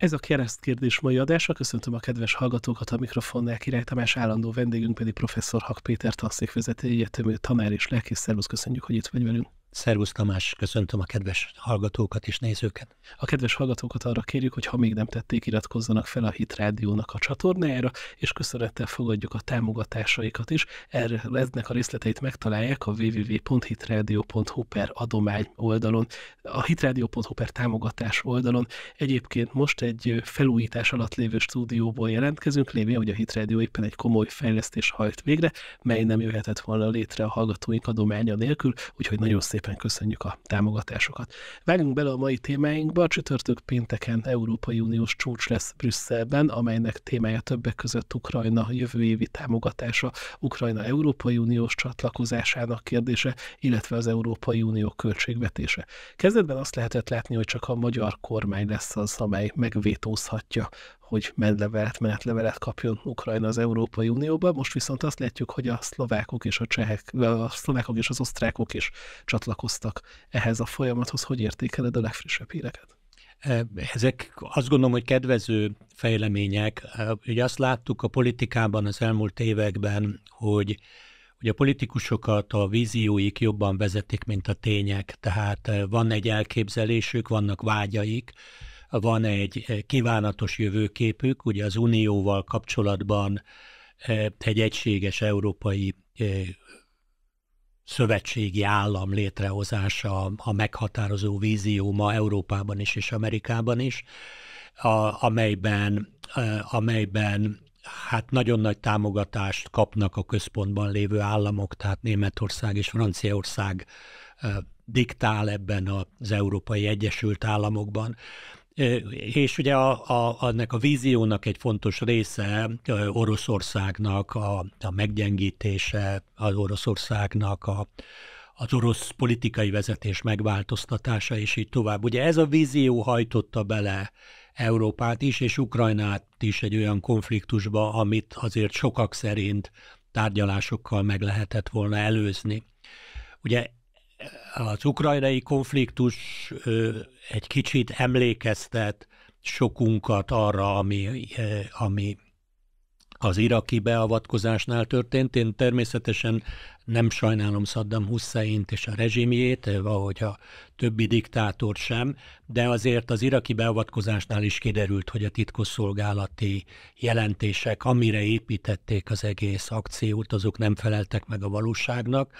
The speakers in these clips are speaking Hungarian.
Ez a keresztkérdés mai adása. Köszöntöm a kedves hallgatókat a mikrofonnál. Király Tamás állandó vendégünk pedig professzor Hak Péter, tanszékvezető egyetemű tanár és lelkész. Szervusz, köszönjük, hogy itt vagy velünk. Szervusz Tamás, köszöntöm a kedves hallgatókat és nézőket. A kedves hallgatókat arra kérjük, hogy ha még nem tették, iratkozzanak fel a Hit Rádiónak a csatornájára, és köszönettel fogadjuk a támogatásaikat is. Erre lesznek a részleteit megtalálják a www.hitradio.hu per adomány oldalon, a hitradio.hu per támogatás oldalon. Egyébként most egy felújítás alatt lévő stúdióból jelentkezünk, lévén, hogy a Hit Radio éppen egy komoly fejlesztés hajt végre, mely nem jöhetett volna létre a hallgatóink adománya nélkül, úgyhogy nagyon szép szépen köszönjük a támogatásokat. Velünk bele a mai témáinkba. Csütörtök pénteken Európai Uniós csúcs lesz Brüsszelben, amelynek témája többek között Ukrajna jövő évi támogatása, Ukrajna Európai Uniós csatlakozásának kérdése, illetve az Európai Unió költségvetése. Kezdetben azt lehetett látni, hogy csak a magyar kormány lesz az, amely megvétózhatja hogy medlevelet, menetlevelet kapjon Ukrajna az Európai Unióba. Most viszont azt látjuk, hogy a szlovákok és a csehek, a szlovákok és az osztrákok is csatlakoztak ehhez a folyamathoz. Hogy értékeled a legfrissebb híreket? E, ezek azt gondolom, hogy kedvező fejlemények. E, ugye azt láttuk a politikában az elmúlt években, hogy hogy a politikusokat a vízióik jobban vezetik, mint a tények. Tehát e, van egy elképzelésük, vannak vágyaik, van egy eh, kívánatos jövőképük, ugye az Unióval kapcsolatban eh, egy egységes európai eh, szövetségi állam létrehozása a meghatározó vízió ma Európában is és Amerikában is, a, amelyben, amelyben hát nagyon nagy támogatást kapnak a központban lévő államok, tehát Németország és Franciaország diktál ebben az Európai Egyesült Államokban. És ugye a, a, annak a víziónak egy fontos része Oroszországnak a, a meggyengítése, az Oroszországnak a, az orosz politikai vezetés megváltoztatása, és így tovább. Ugye ez a vízió hajtotta bele Európát is, és Ukrajnát is egy olyan konfliktusba, amit azért sokak szerint tárgyalásokkal meg lehetett volna előzni. Ugye az ukrajnai konfliktus egy kicsit emlékeztet sokunkat arra, ami, ami az iraki beavatkozásnál történt. Én természetesen nem sajnálom Saddam Husseint és a rezsimjét, ahogy a többi diktátor sem, de azért az iraki beavatkozásnál is kiderült, hogy a titkosszolgálati jelentések, amire építették az egész akciót, azok nem feleltek meg a valóságnak.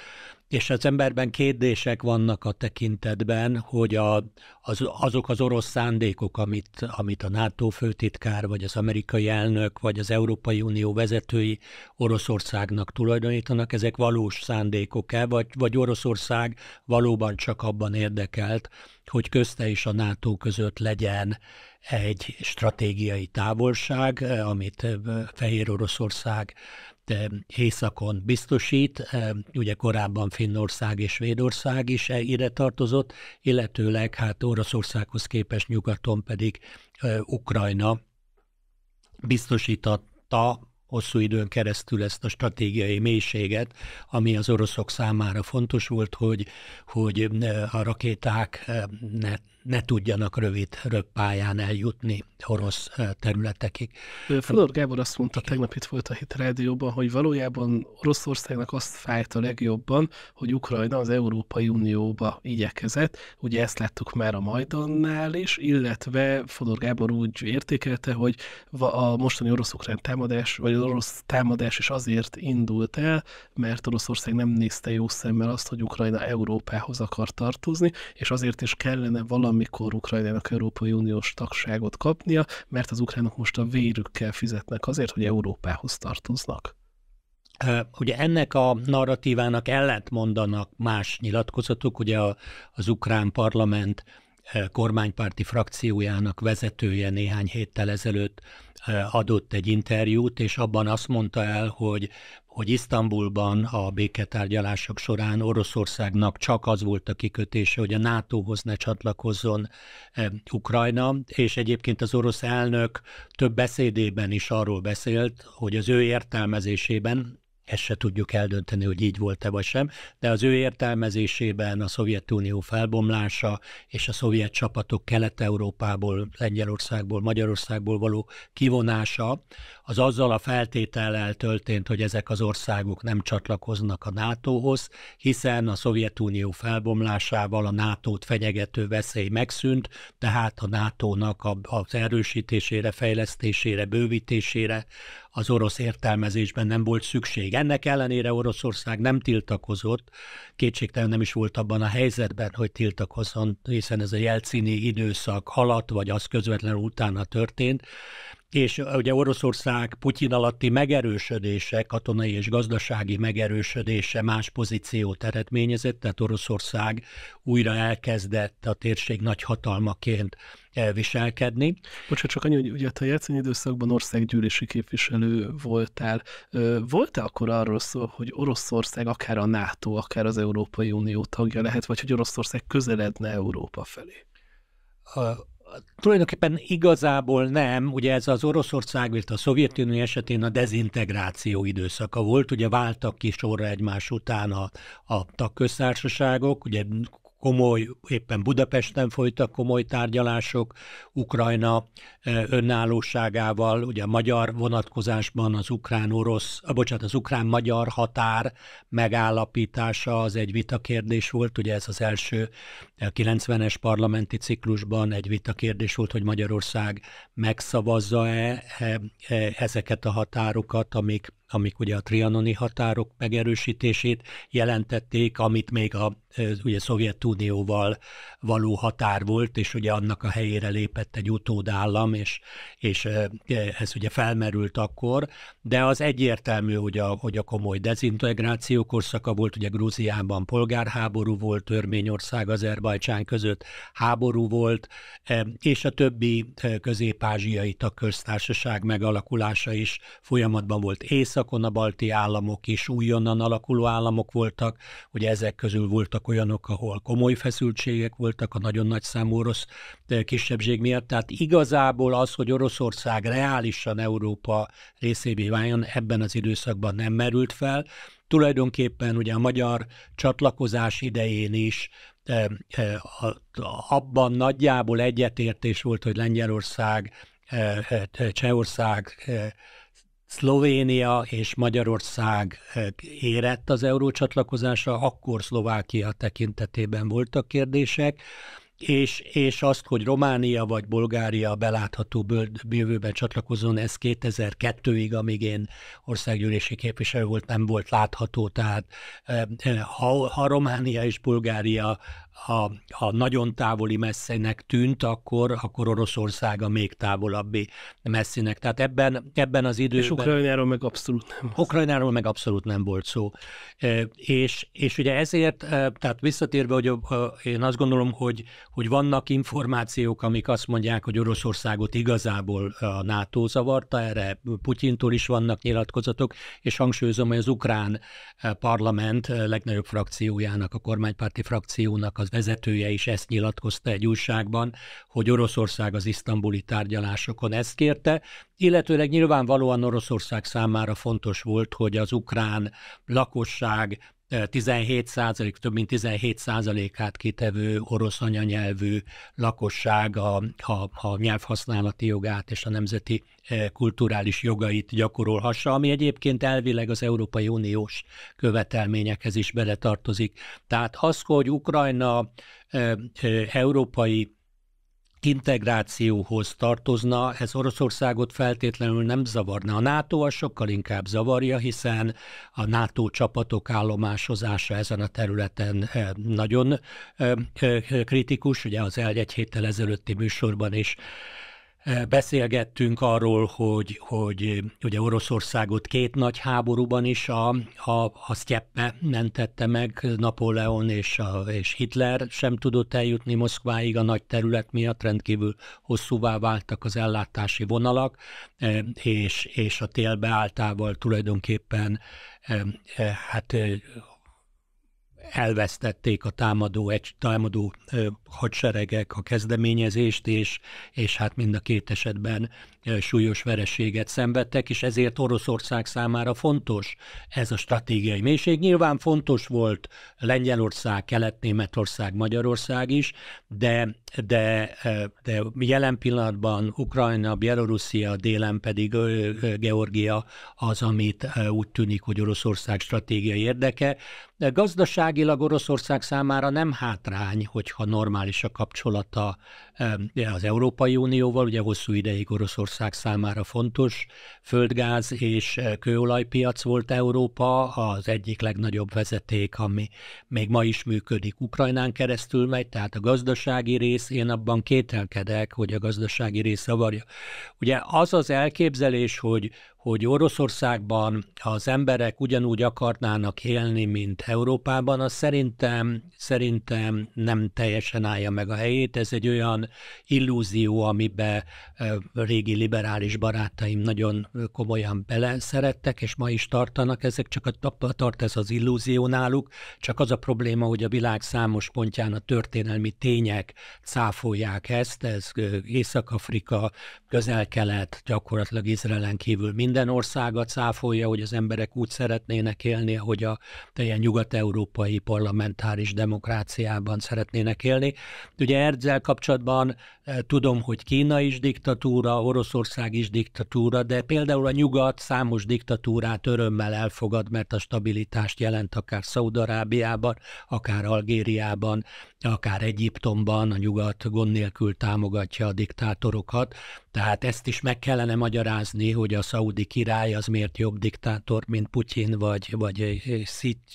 És az emberben kérdések vannak a tekintetben, hogy a, az, azok az orosz szándékok, amit, amit a NATO főtitkár, vagy az amerikai elnök, vagy az Európai Unió vezetői Oroszországnak tulajdonítanak, ezek valós szándékok-e, vagy, vagy Oroszország valóban csak abban érdekelt, hogy közte és a NATO között legyen egy stratégiai távolság, amit eh, Fehér Oroszország északon biztosít, eh, ugye korábban Finnország és Svédország is e ide tartozott, illetőleg hát Oroszországhoz képest nyugaton pedig eh, Ukrajna biztosítatta hosszú időn keresztül ezt a stratégiai mélységet, ami az oroszok számára fontos volt, hogy, hogy eh, a rakéták eh, ne ne tudjanak rövid röppályán eljutni orosz területekig. Fodor Gábor azt mondta, tegnap itt volt a Hit Rádióban, hogy valójában Oroszországnak azt fájt a legjobban, hogy Ukrajna az Európai Unióba igyekezett. Ugye ezt láttuk már a Majdannál is, illetve Fodor Gábor úgy értékelte, hogy a mostani orosz-ukrán támadás, vagy az orosz támadás is azért indult el, mert Oroszország nem nézte jó szemmel azt, hogy Ukrajna Európához akar tartozni, és azért is kellene valami valamikor Ukrajnának Európai Uniós tagságot kapnia, mert az ukránok most a vérükkel fizetnek azért, hogy Európához tartoznak. Ugye ennek a narratívának ellent mondanak más nyilatkozatok, ugye a, az ukrán parlament kormánypárti frakciójának vezetője néhány héttel ezelőtt adott egy interjút, és abban azt mondta el, hogy hogy Isztambulban a béketárgyalások során Oroszországnak csak az volt a kikötése, hogy a NATO-hoz ne csatlakozzon eh, Ukrajna, és egyébként az orosz elnök több beszédében is arról beszélt, hogy az ő értelmezésében ezt se tudjuk eldönteni, hogy így volt-e vagy sem, de az ő értelmezésében a Szovjetunió felbomlása és a szovjet csapatok Kelet-Európából, Lengyelországból, Magyarországból való kivonása az azzal a feltétellel történt, hogy ezek az országok nem csatlakoznak a NATO-hoz, hiszen a Szovjetunió felbomlásával a NATO-t fenyegető veszély megszűnt, tehát a NATO-nak az erősítésére, fejlesztésére, bővítésére az orosz értelmezésben nem volt szükség. Ennek ellenére Oroszország nem tiltakozott, kétségtelen nem is volt abban a helyzetben, hogy tiltakozzon, hiszen ez a jelcini időszak alatt, vagy az közvetlenül utána történt, és ugye Oroszország Putyin alatti megerősödése, katonai és gazdasági megerősödése más pozíciót eredményezett, tehát Oroszország újra elkezdett a térség nagy hatalmaként viselkedni. Bocsánat, csak annyi, hogy ugye a játszani időszakban országgyűlési képviselő voltál. Volt-e akkor arról szó, hogy Oroszország akár a NATO, akár az Európai Unió tagja lehet, vagy hogy Oroszország közeledne Európa felé? tulajdonképpen igazából nem, ugye ez az Oroszország, illetve a Szovjetunió esetén a dezintegráció időszaka volt, ugye váltak ki sorra egymás után a, a tagköztársaságok, ugye komoly, éppen Budapesten folytak komoly tárgyalások Ukrajna eh, önállóságával, ugye a magyar vonatkozásban az ukrán-orosz, ah, bocsánat, az ukrán-magyar határ megállapítása az egy vitakérdés volt, ugye ez az első 90-es parlamenti ciklusban egy vitakérdés volt, hogy Magyarország megszavazza-e eh, eh, ezeket a határokat, amik amik ugye a trianoni határok megerősítését jelentették, amit még a ugye Szovjetunióval való határ volt, és ugye annak a helyére lépett egy utódállam, és, és ez ugye felmerült akkor, de az egyértelmű, hogy a, hogy a komoly dezintegráció korszaka volt, ugye Grúziában polgárháború volt, Törményország, Azerbajcsán között háború volt, és a többi közép-ázsiai tagköztársaság megalakulása is folyamatban volt. Észak északon a balti államok is újonnan alakuló államok voltak, hogy ezek közül voltak olyanok, ahol komoly feszültségek voltak a nagyon nagy számú orosz kisebbség miatt, tehát igazából az, hogy Oroszország reálisan Európa részévé váljon, ebben az időszakban nem merült fel, tulajdonképpen ugye a magyar csatlakozás idején is abban nagyjából egyetértés volt, hogy Lengyelország, Csehország, Szlovénia és Magyarország eh, érett az eurócsatlakozásra, akkor Szlovákia tekintetében voltak kérdések, és, és azt, hogy Románia vagy Bulgária belátható jövőben csatlakozzon, ez 2002-ig, amíg én országgyűlési képviselő volt, nem volt látható. Tehát eh, eh, ha, ha Románia és Bulgária ha, ha nagyon távoli messzinek tűnt, akkor, akkor Oroszország a még távolabbi messzinek. Tehát ebben, ebben az időben... És Ukrajnáról meg abszolút nem. Ukrajnáról meg abszolút nem volt szó. E, és, és ugye ezért, e, tehát visszatérve, hogy e, én azt gondolom, hogy, hogy vannak információk, amik azt mondják, hogy Oroszországot igazából a NATO zavarta, erre Putyintól is vannak nyilatkozatok, és hangsúlyozom, hogy az ukrán parlament legnagyobb frakciójának, a kormánypárti frakciónak az vezetője is ezt nyilatkozta egy újságban, hogy Oroszország az isztambuli tárgyalásokon ezt kérte, illetőleg nyilvánvalóan Oroszország számára fontos volt, hogy az ukrán lakosság 17 százalék, több mint 17 százalékát kitevő orosz anyanyelvű lakosság a, a, a nyelvhasználati jogát és a nemzeti e, kulturális jogait gyakorolhassa, ami egyébként elvileg az Európai Uniós követelményekhez is beletartozik. Tehát az, hogy Ukrajna e, e, európai integrációhoz tartozna, ez Oroszországot feltétlenül nem zavarna. A NATO az sokkal inkább zavarja, hiszen a NATO csapatok állomásozása ezen a területen eh, nagyon eh, eh, kritikus, ugye az egy héttel ezelőtti műsorban is Eh, beszélgettünk arról, hogy, hogy eh, ugye Oroszországot két nagy háborúban is a, a, a sztyeppe mentette meg Napóleon és, a, és Hitler sem tudott eljutni Moszkváig a nagy terület miatt, rendkívül hosszúvá váltak az ellátási vonalak, eh, és, és a tél beáltával tulajdonképpen hát elvesztették a támadó, egy támadó ö, hadseregek a kezdeményezést, és, és hát mind a két esetben ö, súlyos vereséget szenvedtek, és ezért Oroszország számára fontos ez a stratégiai mélység. Nyilván fontos volt Lengyelország, Kelet-Németország, Magyarország is, de, de, ö, de jelen pillanatban Ukrajna, Bielorusszia, délen pedig ö, ö, Georgia az, amit ö, úgy tűnik, hogy Oroszország stratégiai érdeke. De gazdaság gazdaságilag Oroszország számára nem hátrány, hogyha normális a kapcsolata az Európai Unióval, ugye hosszú ideig Oroszország számára fontos földgáz és e, kőolajpiac volt Európa, az egyik legnagyobb vezeték, ami még ma is működik Ukrajnán keresztül megy, tehát a gazdasági rész, én abban kételkedek, hogy a gazdasági rész zavarja. Ugye az az elképzelés, hogy hogy Oroszországban az emberek ugyanúgy akarnának élni, mint Európában, az szerintem, szerintem nem teljesen állja meg a helyét. Ez egy olyan illúzió, amibe régi liberális barátaim nagyon komolyan beleszerettek, és ma is tartanak ezek, csak a, tart ez az illúzió náluk, csak az a probléma, hogy a világ számos pontján a történelmi tények cáfolják ezt, ez Észak-Afrika, Közel-Kelet, gyakorlatilag Izraelen kívül minden minden országa cáfolja, hogy az emberek úgy szeretnének élni, hogy a teljesen nyugat-európai parlamentáris demokráciában szeretnének élni. Ugye Erdzel kapcsolatban eh, tudom, hogy Kína is diktatúra, Oroszország is diktatúra, de például a nyugat számos diktatúrát örömmel elfogad, mert a stabilitást jelent akár Szaudarábiában, akár Algériában, akár Egyiptomban, a nyugat gond nélkül támogatja a diktátorokat. Tehát ezt is meg kellene magyarázni, hogy a szaudi király az miért jobb diktátor, mint Putyin, vagy, vagy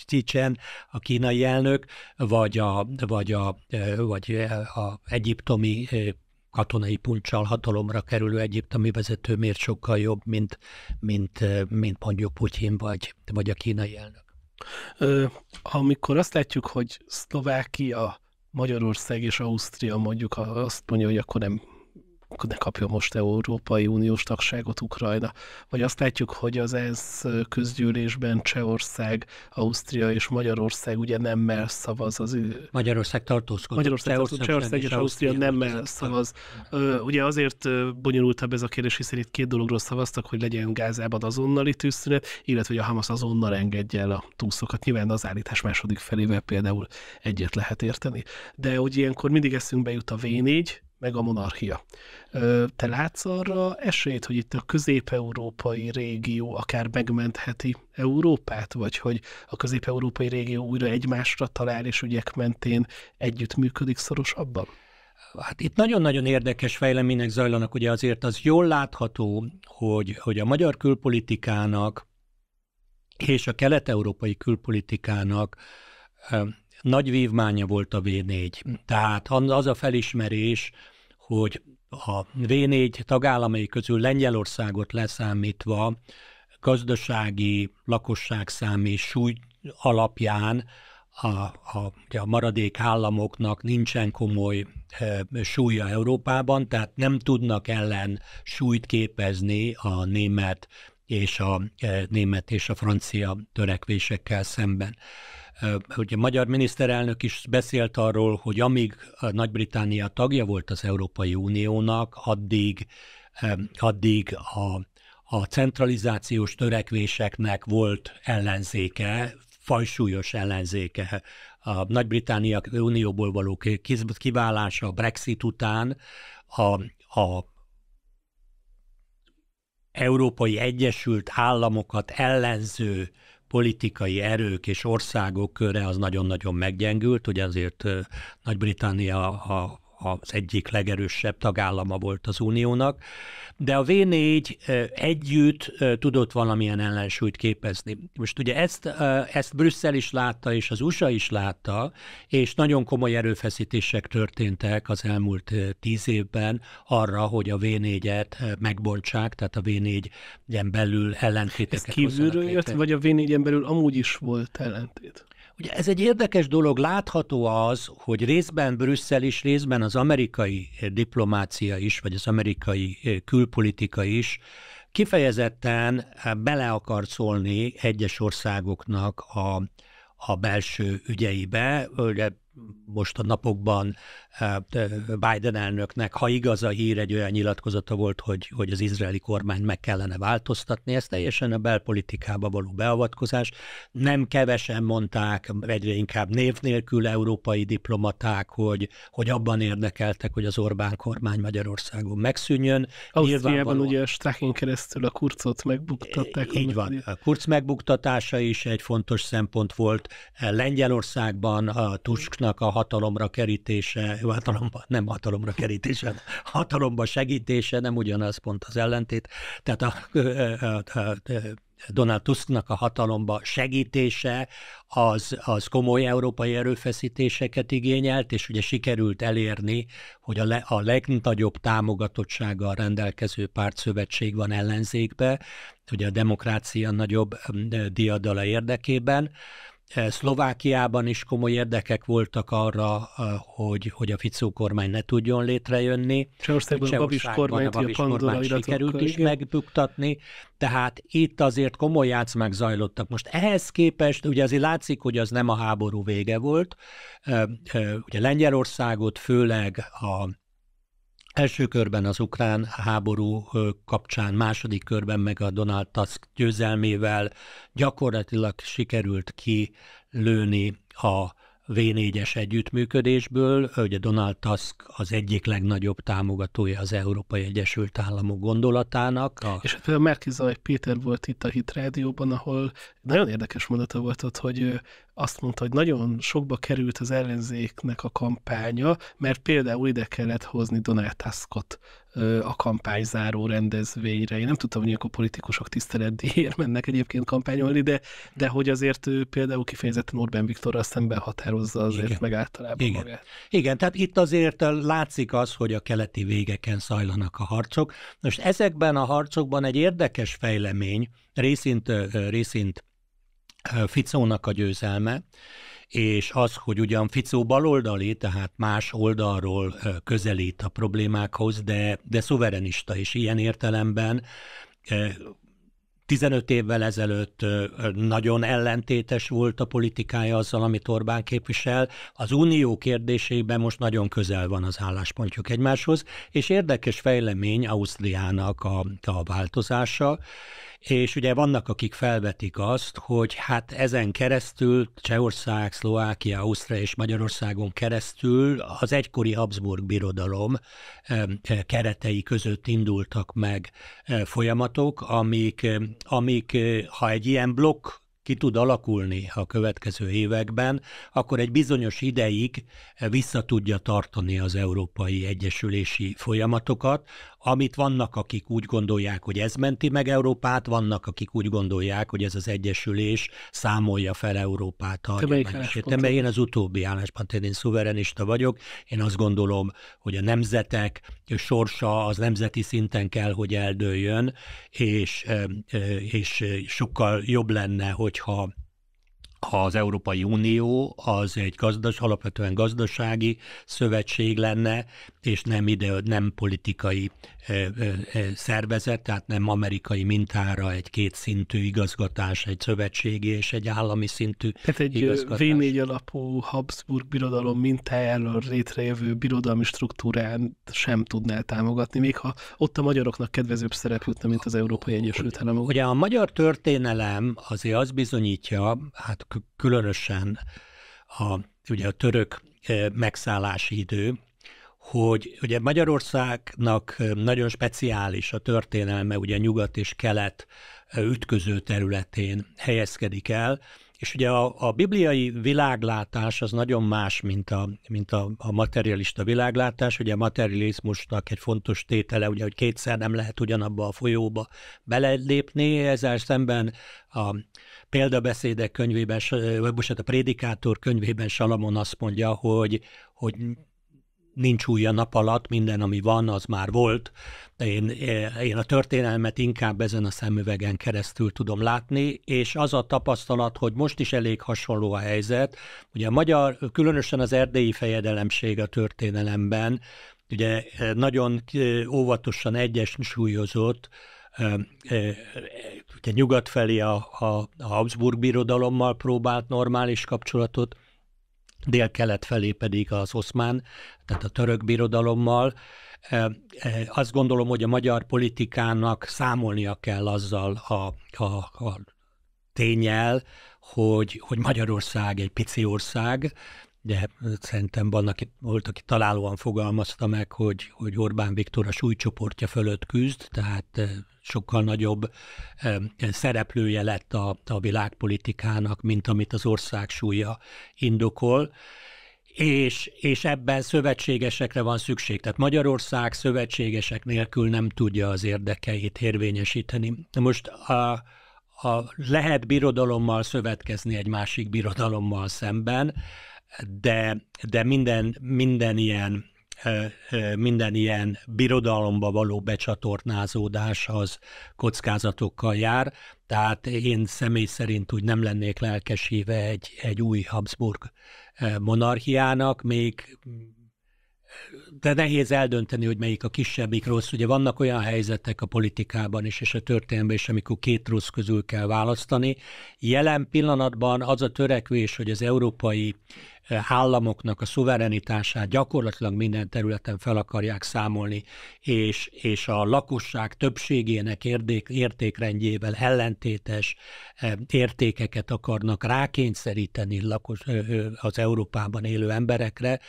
Szicsen, eh, a kínai elnök, vagy a, vagy a, eh, vagy eh, a egyiptomi katonai puncsal hatalomra kerülő egyiptomi vezető miért sokkal jobb, mint, mint, mint mondjuk Putyin vagy, vagy a kínai elnök. Ö, amikor azt látjuk, hogy Szlovákia, Magyarország és Ausztria mondjuk azt mondja, hogy akkor nem ne kapja most Európai Uniós tagságot Ukrajna. Vagy azt látjuk, hogy az ENSZ közgyűlésben Csehország, Ausztria és Magyarország ugye nemmel szavaz az ő... Magyarország tartózkodik. Magyarország, Csehország, Csehország és Ausztria nem nemmel szavaz. Ugye azért bonyolultabb ez a kérdés, hiszen itt két dologról szavaztak, hogy legyen Gázában azonnali tűzszünet, illetve hogy a Hamas azonnal engedje el a túszokat. Nyilván az állítás második felével például egyet lehet érteni. De hogy ilyenkor mindig eszünkbe jut a V4, meg a monarchia. Te látsz arra esélyt, hogy itt a közép-európai régió akár megmentheti Európát, vagy hogy a közép-európai régió újra egymásra talál, és ügyek mentén együtt működik szorosabban? Hát itt nagyon-nagyon érdekes fejlemények zajlanak, ugye azért az jól látható, hogy, hogy a magyar külpolitikának és a kelet-európai külpolitikának nagy vívmánya volt a V4. Tehát az a felismerés, hogy a V4 tagállamai közül Lengyelországot leszámítva gazdasági és súly alapján a, a, a maradék államoknak nincsen komoly e, súlya Európában, tehát nem tudnak ellen súlyt képezni a német és a e, német és a francia törekvésekkel szemben. Ugye a magyar miniszterelnök is beszélt arról, hogy amíg nagy británia tagja volt az Európai Uniónak, addig, addig a, a centralizációs törekvéseknek volt ellenzéke, fajsúlyos ellenzéke a nagy británia unióból való kiválása a Brexit után, a, a Európai Egyesült Államokat ellenző politikai erők és országok köre az nagyon-nagyon meggyengült, ugye azért Nagy-Britannia a az egyik legerősebb tagállama volt az Uniónak, de a V4 együtt tudott valamilyen ellensúlyt képezni. Most ugye ezt, ezt Brüsszel is látta, és az USA is látta, és nagyon komoly erőfeszítések történtek az elmúlt tíz évben arra, hogy a V4-et megbontsák, tehát a V4-en belül ellentéteket. Ez kívülről jött, vagy a V4-en belül amúgy is volt ellentét? Ugye ez egy érdekes dolog, látható az, hogy részben Brüsszel is, részben az amerikai eh, diplomácia is, vagy az amerikai eh, külpolitika is kifejezetten eh, bele akar szólni egyes országoknak a, a belső ügyeibe. Ugye most a napokban e, Biden elnöknek, ha igaz a hír, egy olyan nyilatkozata volt, hogy, hogy az izraeli kormány meg kellene változtatni, ez teljesen a belpolitikába való beavatkozás. Nem kevesen mondták, egyre inkább név nélkül európai diplomaták, hogy, hogy abban érdekeltek, hogy az Orbán kormány Magyarországon megszűnjön. Ausztriában ugye a Strachin keresztül a kurcot megbuktatták. Így van. A kurc megbuktatása is egy fontos szempont volt. Lengyelországban a Tusknak Jézusnak a hatalomra kerítése, hát hatalomba, nem hatalomra kerítése, hatalomba segítése nem ugyanaz pont az ellentét. Tehát a, a, a, a Donald Tusknak a hatalomba segítése, az, az komoly európai erőfeszítéseket igényelt, és ugye sikerült elérni, hogy a, le, a legnagyobb támogatottsággal rendelkező pártszövetség van ellenzékbe, ugye a demokrácia nagyobb diadala érdekében. E, Szlovákiában is komoly érdekek voltak arra, e, hogy, hogy a Ficó kormány ne tudjon létrejönni. Csehországban a Babis kormány, a Babis kormány sikerült is igen. megbuktatni, tehát itt azért komoly játszmák zajlottak. Most ehhez képest, ugye azért látszik, hogy az nem a háború vége volt, e, ugye Lengyelországot főleg a Első körben az ukrán háború kapcsán, második körben meg a Donald Tusk győzelmével gyakorlatilag sikerült kilőni a V4-es együttműködésből. Ugye Donald Tusk az egyik legnagyobb támogatója az Európai Egyesült Államok gondolatának. A... És hát például Márkizaj Péter volt itt a Hit Rádióban, ahol nagyon érdekes mondata volt ott, hogy azt mondta, hogy nagyon sokba került az ellenzéknek a kampánya, mert például ide kellett hozni Donald Tuskot a kampányzáró rendezvényre. Én nem tudtam, hogy a politikusok tiszteletdíjért mennek egyébként kampányolni, de, de hogy azért ő például kifejezetten Orbán Viktor azt szemben határozza azért Igen. meg általában Igen. magát. Igen, tehát itt azért látszik az, hogy a keleti végeken szajlanak a harcok. Most ezekben a harcokban egy érdekes fejlemény, részint, részint Ficónak a győzelme, és az, hogy ugyan Ficó baloldali, tehát más oldalról közelít a problémákhoz, de, de szuverenista, és ilyen értelemben 15 évvel ezelőtt nagyon ellentétes volt a politikája azzal, amit Orbán képvisel. Az unió kérdésében most nagyon közel van az álláspontjuk egymáshoz, és érdekes fejlemény Ausztriának a, a változása, és ugye vannak, akik felvetik azt, hogy hát ezen keresztül Csehország, Szlovákia, Ausztria és Magyarországon keresztül az egykori Habsburg birodalom eh, keretei között indultak meg eh, folyamatok, amik, amik eh, ha egy ilyen blokk ki tud alakulni a következő években, akkor egy bizonyos ideig vissza tudja tartani az európai egyesülési folyamatokat, amit vannak, akik úgy gondolják, hogy ez menti meg Európát, vannak, akik úgy gondolják, hogy ez az Egyesülés számolja fel Európát. Te melyik én az utóbbi álláspontot, én szuverenista vagyok, én azt gondolom, hogy a nemzetek sorsa az nemzeti szinten kell, hogy eldőljön, és, és sokkal jobb lenne, hogyha az Európai Unió az egy gazdas, alapvetően gazdasági szövetség lenne, és nem ide, nem politikai szervezet, tehát nem amerikai mintára egy kétszintű igazgatás, egy szövetségi és egy állami szintű Tehát egy igazgatás. V4 alapú Habsburg birodalom mintájáról létrejövő birodalmi struktúrán sem tudnál támogatni, még ha ott a magyaroknak kedvezőbb szerep jutna, mint az Európai Egyesült Államok. Ugye a magyar történelem azért az bizonyítja, hát különösen a, ugye a török e, megszállási idő, hogy ugye Magyarországnak e, nagyon speciális a történelme, ugye nyugat és kelet e, ütköző területén helyezkedik el, és ugye a, a bibliai világlátás az nagyon más, mint a, mint a, a materialista világlátás. Ugye a materializmusnak egy fontos tétele, ugye, hogy kétszer nem lehet ugyanabba a folyóba belelépni, ezzel szemben a példabeszédek könyvében, vagy most a prédikátor könyvében Salamon azt mondja, hogy, hogy nincs új a nap alatt, minden, ami van, az már volt. Én, én a történelmet inkább ezen a szemüvegen keresztül tudom látni, és az a tapasztalat, hogy most is elég hasonló a helyzet. Ugye a magyar, különösen az erdélyi fejedelemség a történelemben, ugye eh, nagyon eh, óvatosan egyensúlyozott, eh, ugye nyugat felé a, a, a Habsburg birodalommal próbált normális kapcsolatot dél-kelet felé pedig az oszmán, tehát a török birodalommal. Azt gondolom, hogy a magyar politikának számolnia kell azzal a, a, a tényel, hogy, hogy Magyarország egy pici ország, Ugye szerintem aki, volt, aki találóan fogalmazta meg, hogy, hogy Orbán Viktor a súlycsoportja fölött küzd, tehát eh, sokkal nagyobb eh, szereplője lett a, a világpolitikának, mint amit az ország súlya indokol és, és ebben szövetségesekre van szükség. Tehát Magyarország szövetségesek nélkül nem tudja az érdekeit érvényesíteni. Most a, a lehet birodalommal szövetkezni egy másik birodalommal szemben, de, de minden, minden ilyen minden ilyen birodalomba való becsatornázódás az kockázatokkal jár, tehát én személy szerint úgy nem lennék lelkesíve egy, egy új Habsburg monarchiának, még de nehéz eldönteni, hogy melyik a kisebbik rossz. Ugye vannak olyan helyzetek a politikában is, és a történelemben is, amikor két rossz közül kell választani. Jelen pillanatban az a törekvés, hogy az európai eh, államoknak a szuverenitását gyakorlatilag minden területen fel akarják számolni, és, és a lakosság többségének érdék, értékrendjével ellentétes eh, értékeket akarnak rákényszeríteni lakos, eh, az Európában élő emberekre,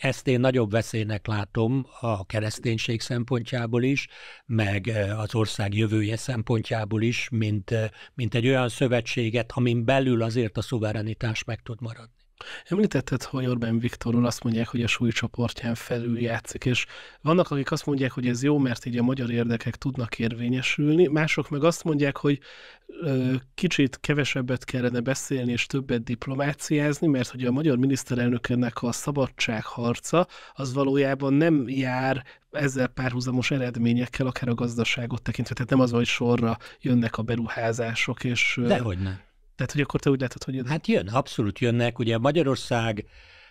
ezt én nagyobb veszélynek látom a kereszténység szempontjából is, meg az ország jövője szempontjából is, mint, mint egy olyan szövetséget, amin belül azért a szuverenitás meg tud maradni. Említetted, hogy Orbán Viktorról azt mondják, hogy a súlycsoportján felül játszik, és vannak, akik azt mondják, hogy ez jó, mert így a magyar érdekek tudnak érvényesülni, mások meg azt mondják, hogy ö, kicsit kevesebbet kellene beszélni és többet diplomáciázni, mert hogy a magyar miniszterelnöknek a szabadságharca az valójában nem jár ezzel párhuzamos eredményekkel, akár a gazdaságot tekintve. Tehát nem az, hogy sorra jönnek a beruházások, és... Dehogy nem. Tehát, hogy akkor te úgy látod, hogy jön. Hát jön, abszolút jönnek. Ugye Magyarország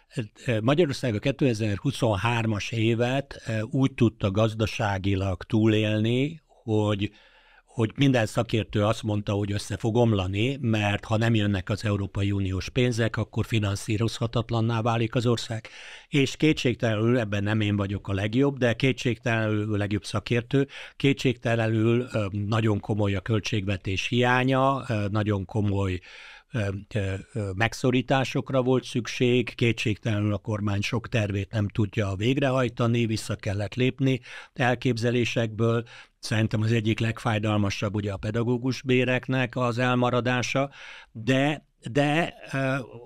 eh, eh, Magyarország a 2023-as évet eh, úgy tudta gazdaságilag túlélni, hogy hogy minden szakértő azt mondta, hogy össze fog omlani, mert ha nem jönnek az Európai Uniós pénzek, akkor finanszírozhatatlanná válik az ország. És kétségtelenül, ebben nem én vagyok a legjobb, de kétségtelenül legjobb szakértő, kétségtelenül nagyon komoly a költségvetés hiánya, nagyon komoly megszorításokra volt szükség, kétségtelenül a kormány sok tervét nem tudja végrehajtani, vissza kellett lépni elképzelésekből, Szerintem az egyik legfájdalmasabb ugye a pedagógus béreknek az elmaradása, de de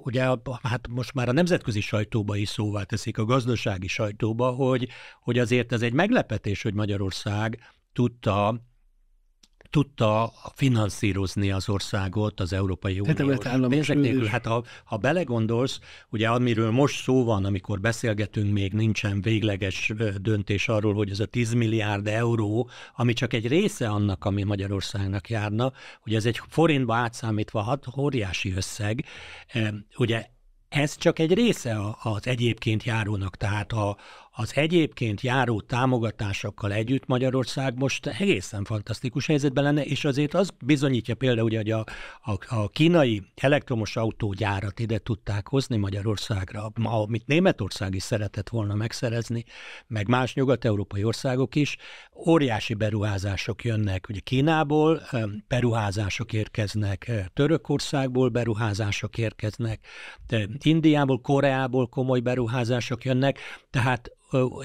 ugye hát most már a nemzetközi sajtóba is szóvá teszik, a gazdasági sajtóba, hogy, hogy azért ez egy meglepetés, hogy Magyarország tudta tudta finanszírozni az országot az Európai hát Unió? pénzek nélkül. Hát ha, ha belegondolsz, ugye amiről most szó van, amikor beszélgetünk, még nincsen végleges döntés arról, hogy ez a 10 milliárd euró, ami csak egy része annak, ami Magyarországnak járna, hogy ez egy forintba átszámítva hat óriási összeg. Ugye ez csak egy része az egyébként járónak, tehát a, az egyébként járó támogatásokkal együtt Magyarország most egészen fantasztikus helyzetben lenne, és azért az bizonyítja például, hogy a, a, a kínai elektromos autógyárat ide tudták hozni Magyarországra, amit Németország is szeretett volna megszerezni, meg más nyugat-európai országok is, óriási beruházások jönnek. Ugye Kínából beruházások érkeznek, eh, Törökországból beruházások érkeznek, Indiából, Koreából komoly beruházások jönnek, tehát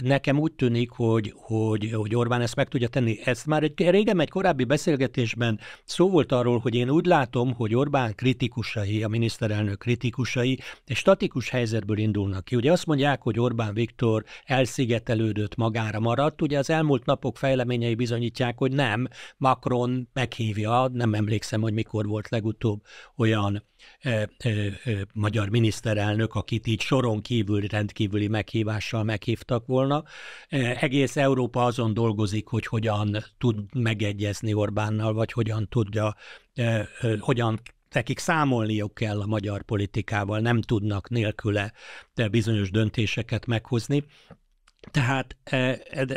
nekem úgy tűnik, hogy, hogy, hogy Orbán ezt meg tudja tenni. Ezt már egy, régen egy korábbi beszélgetésben szó volt arról, hogy én úgy látom, hogy Orbán kritikusai, a miniszterelnök kritikusai egy statikus helyzetből indulnak ki. Ugye azt mondják, hogy Orbán Viktor elszigetelődött, magára maradt. Ugye az elmúlt napok fejleményei bizonyítják, hogy nem. Macron meghívja, nem emlékszem, hogy mikor volt legutóbb olyan e, e, e, magyar miniszterelnök, akit így soron kívül rendkívüli meghívással meghívtak volna. E, egész Európa azon dolgozik, hogy hogyan tud megegyezni Orbánnal, vagy hogyan tudja, e, e, hogyan nekik számolniuk kell a magyar politikával, nem tudnak nélküle bizonyos döntéseket meghozni. Tehát e, e, ez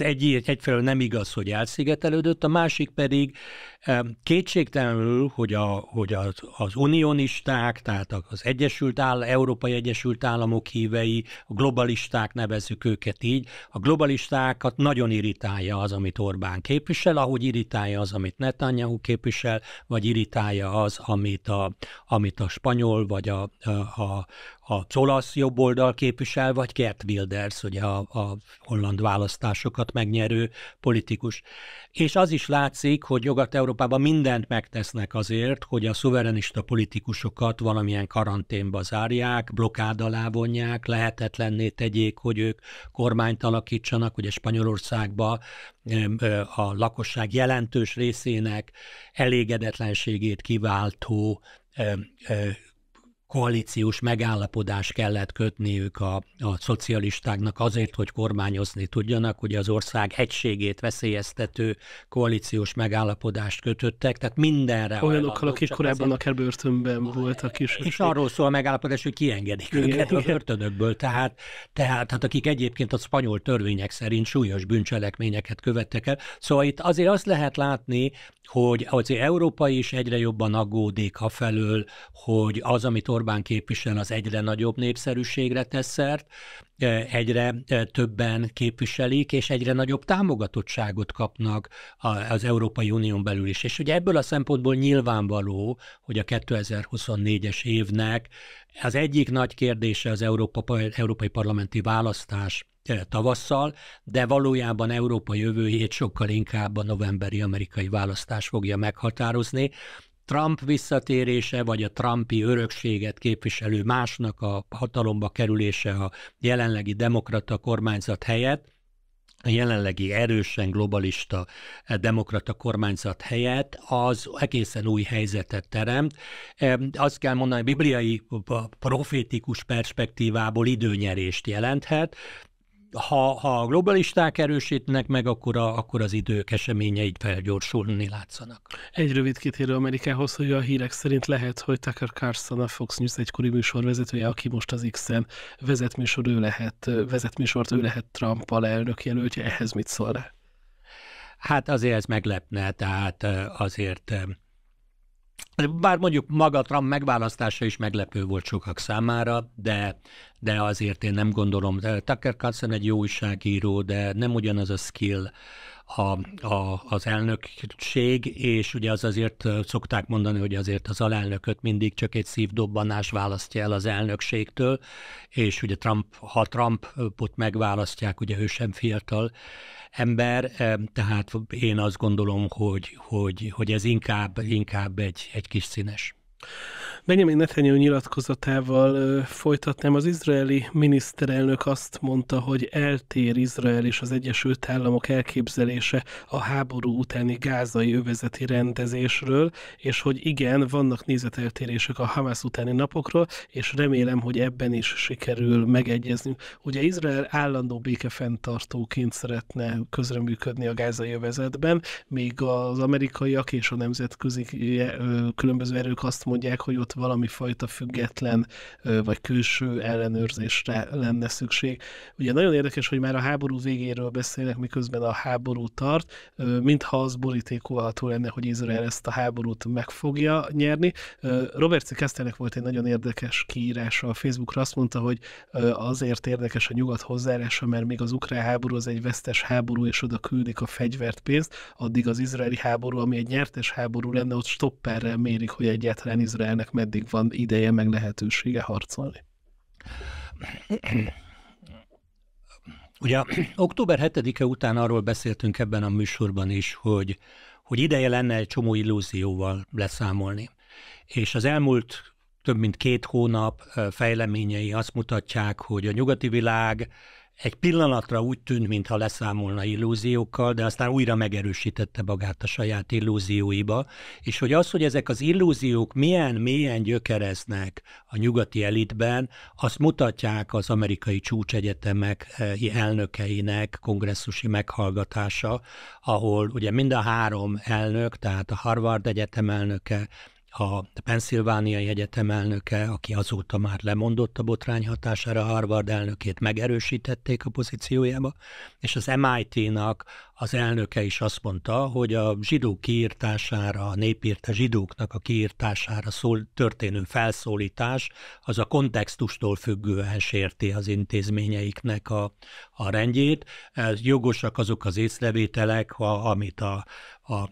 egy, egyfelől nem igaz, hogy elszigetelődött, a másik pedig e, kétségtelenül, hogy, a, hogy az, az unionisták, tehát az Egyesült Áll, Európai Egyesült Államok hívei, a globalisták nevezzük őket így, a globalistákat nagyon irítálja az, amit Orbán képvisel, ahogy irítálja az, amit Netanyahu képvisel, vagy irítálja az, amit a, amit a spanyol vagy a, a, a a Colasz jobboldal képvisel, vagy Gert Wilders, ugye a, a holland választásokat megnyerő politikus. És az is látszik, hogy Nyugat-Európában mindent megtesznek azért, hogy a szuverenista politikusokat valamilyen karanténba zárják, blokád alá vonják, lehetetlenné tegyék, hogy ők kormányt alakítsanak, ugye Spanyolországban a lakosság jelentős részének elégedetlenségét kiváltó koalíciós megállapodás kellett kötniük a, a szocialistáknak azért, hogy kormányozni tudjanak, hogy az ország egységét veszélyeztető koalíciós megállapodást kötöttek, tehát mindenre Olyanokkal, akik korábban akár börtönben a, voltak is. És arról szól a megállapodás, hogy kiengedik igen, őket igen. a börtönökből, tehát, tehát hát akik egyébként a spanyol törvények szerint súlyos bűncselekményeket követtek el. Szóval itt azért azt lehet látni, hogy az európai is egyre jobban aggódik felől, hogy az, amit Orbán Orbán képvisel, az egyre nagyobb népszerűségre tesz szert, e, egyre e, többen képviselik, és egyre nagyobb támogatottságot kapnak az Európai Unión belül is. És ugye ebből a szempontból nyilvánvaló, hogy a 2024-es évnek az egyik nagy kérdése az Európa, európai parlamenti választás e, tavasszal, de valójában Európa jövőjét sokkal inkább a novemberi amerikai választás fogja meghatározni. Trump visszatérése, vagy a Trumpi örökséget képviselő másnak a hatalomba kerülése a jelenlegi demokrata kormányzat helyett, a jelenlegi erősen globalista eh, demokrata kormányzat helyett az egészen új helyzetet teremt. Eh, azt kell mondani, hogy bibliai eh, profétikus perspektívából időnyerést jelenthet, ha, ha a globalisták erősítnek meg, akkor, a, akkor az idők eseményei felgyorsulni látszanak. Egy rövid kitérő Amerikához, hogy a hírek szerint lehet, hogy Tucker Carlson, a Fox News egykori műsorvezetője, aki most az X-en vezetműsor, ő lehet, vezetműsort, ő lehet Trump elnök jelöltje, ehhez mit szól rá? Hát azért ez meglepne, tehát azért bár mondjuk maga Trump megválasztása is meglepő volt sokak számára, de, de azért én nem gondolom. De eh, Tucker Carlson egy jó újságíró, de nem ugyanaz a skill, a, a, az elnökség, és ugye az azért eh, szokták mondani, hogy azért az alelnököt mindig csak egy szívdobbanás választja el az elnökségtől, és ugye Trump, ha Trumpot eh, megválasztják, ugye ő sem fiatal, ember, eh, tehát én azt gondolom, hogy, hogy, hogy ez inkább, inkább egy, egy kis színes. Benjamin Netanyahu nyilatkozatával folytatnám. Az izraeli miniszterelnök azt mondta, hogy eltér Izrael és az Egyesült Államok elképzelése a háború utáni gázai övezeti rendezésről, és hogy igen, vannak nézeteltérések a Hamász utáni napokról, és remélem, hogy ebben is sikerül megegyezni. Ugye Izrael állandó békefenntartóként szeretne közreműködni a gázai övezetben, még az amerikaiak és a nemzetközi különböző erők azt mondják, hogy ott valami fajta független vagy külső ellenőrzésre lenne szükség. Ugye nagyon érdekes, hogy már a háború végéről beszélnek, miközben a háború tart, mintha az borítékolható lenne, hogy Izrael ezt a háborút meg fogja nyerni. Robert C. Kesternek volt egy nagyon érdekes kiírása a Facebookra, azt mondta, hogy azért érdekes a nyugat hozzáállása, mert még az ukrán háború az egy vesztes háború, és oda küldik a fegyvert pénzt, addig az izraeli háború, ami egy nyertes háború lenne, ott stopperrel mérik, hogy egyáltalán Izraelnek meddig meddig van ideje, meg lehetősége harcolni. Ugye október 7-e után arról beszéltünk ebben a műsorban is, hogy, hogy ideje lenne egy csomó illúzióval leszámolni. És az elmúlt több mint két hónap fejleményei azt mutatják, hogy a nyugati világ egy pillanatra úgy tűnt, mintha leszámolna illúziókkal, de aztán újra megerősítette magát a saját illúzióiba, és hogy az, hogy ezek az illúziók milyen mélyen gyökereznek a nyugati elitben, azt mutatják az amerikai csúcsegyetemek eh, elnökeinek kongresszusi meghallgatása, ahol ugye mind a három elnök, tehát a Harvard Egyetem elnöke, a Pennsylvániai Egyetem elnöke, aki azóta már lemondott a botrány hatására, Harvard elnökét megerősítették a pozíciójába, és az MIT-nak az elnöke is azt mondta, hogy a zsidók kiírtására, a népírta zsidóknak a kiírtására szól, történő felszólítás, az a kontextustól függően sérti az intézményeiknek a, a rendjét. Ez jogosak azok az észrevételek, ha, amit a, a